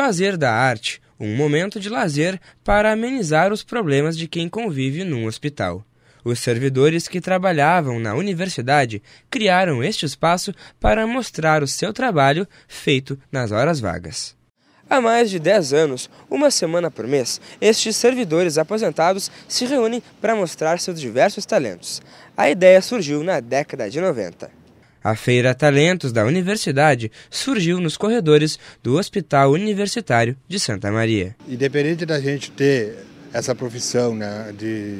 fazer da arte um momento de lazer para amenizar os problemas de quem convive num hospital. Os servidores que trabalhavam na universidade criaram este espaço para mostrar o seu trabalho feito nas horas vagas. Há mais de 10 anos, uma semana por mês, estes servidores aposentados se reúnem para mostrar seus diversos talentos. A ideia surgiu na década de 90. A Feira Talentos da Universidade surgiu nos corredores do Hospital Universitário de Santa Maria. Independente da gente ter essa profissão né, de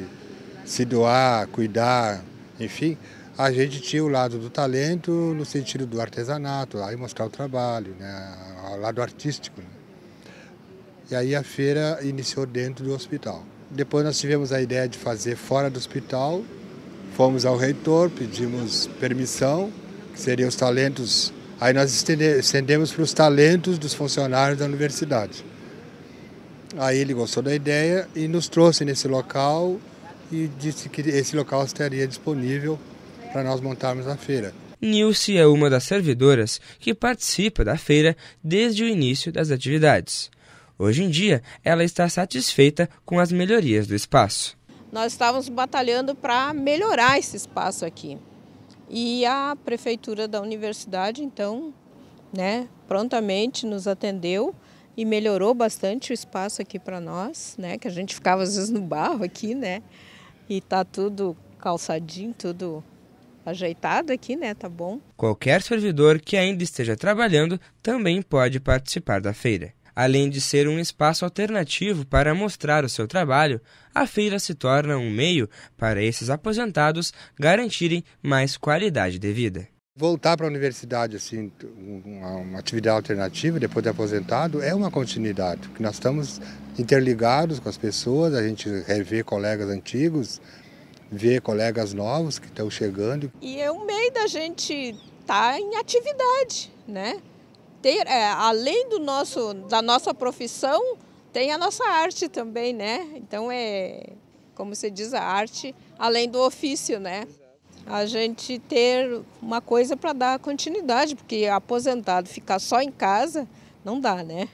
se doar, cuidar, enfim, a gente tinha o lado do talento no sentido do artesanato, aí mostrar o trabalho, né, o lado artístico. Né. E aí a feira iniciou dentro do hospital. Depois nós tivemos a ideia de fazer fora do hospital, fomos ao reitor, pedimos permissão seriam os talentos. Aí nós estendemos para os talentos dos funcionários da universidade. Aí ele gostou da ideia e nos trouxe nesse local e disse que esse local estaria disponível para nós montarmos a feira. Nilce é uma das servidoras que participa da feira desde o início das atividades. Hoje em dia, ela está satisfeita com as melhorias do espaço. Nós estávamos batalhando para melhorar esse espaço aqui. E a prefeitura da universidade, então, né, prontamente nos atendeu e melhorou bastante o espaço aqui para nós, né, que a gente ficava às vezes no barro aqui, né? E tá tudo calçadinho, tudo ajeitado aqui, né? Tá bom. Qualquer servidor que ainda esteja trabalhando também pode participar da feira. Além de ser um espaço alternativo para mostrar o seu trabalho, a feira se torna um meio para esses aposentados garantirem mais qualidade de vida. Voltar para a universidade, assim, uma, uma, atividade alternativa depois de aposentado, é uma continuidade, porque nós estamos interligados com as pessoas, a gente revê colegas antigos, vê colegas novos que estão chegando. E é um meio da gente estar tá em atividade, né? ter, é, além do nosso, da nossa profissão, tem a nossa arte também, né? Então é, como se diz, a arte além do ofício, né? A gente ter uma coisa para dar continuidade, porque aposentado ficar só em casa não dá, né?